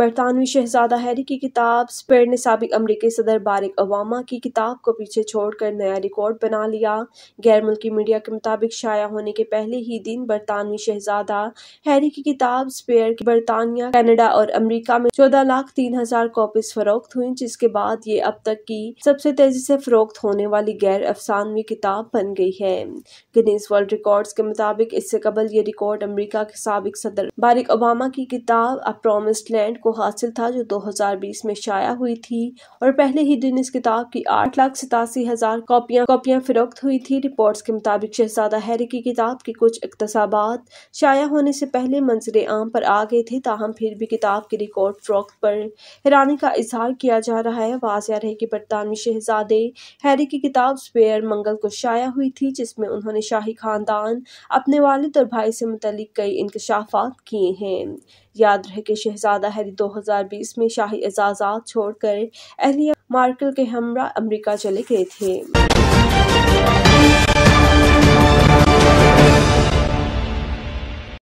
बरतानवी शहजादा Harry की किताब spade ने सबक अमरीकी सदर बारिक ओबामा की किताब को पीछे छोड़कर नया रिकॉर्ड बना लिया गैर मुल्की मीडिया के मुताबिक शाया होने के पहले ही दिन बरतानवी शहजादा हैरी की किताब स्पेयर की बरतानिया कनाडा और अमरीका में चौदह लाख तीन हजार कॉपीज फरोख्त हुई जिसके बाद ये अब तक की सबसे तेजी से फरोख्त होने वाली गैर अफसानवी किताब बन गई है गिनीस वर्ल्ड रिकॉर्ड के मुताबिक इससे कबल ये रिकॉर्ड अमरीका के सबक सदर बारिक ओबामा की किताब अ प्रोमिस्ड लैंड को को हासिल था जो 2020 में शाया हुई थी और पहले ही दिन इस किताब की आठ लाख सतासी हजार कॉपियां कॉपियां फरोख्त हुई थी रिपोर्ट्स के मुताबिक शहजादा हैरी की किताब के कुछ इकतसाबात शाया होने से पहले मंजर आम पर आ गए थे ताहम फिर भी किताब की रिकॉर्ड फरोख्त पर हैरानी का इजहार किया जा रहा है वाजिया रहे कि बरतानवी शहजादे हैरी की किताब स्पेयर मंगल को शाया हुई थी जिसमें उन्होंने शाही खानदान अपने वालद और भाई से मुतलिक कई इंकशाफात किए हैं याद रहे कि शहजादा हैरी 2020 में शाही एजाजात छोड़कर एहलिया मार्कल के हमरा अमेरिका चले गए थे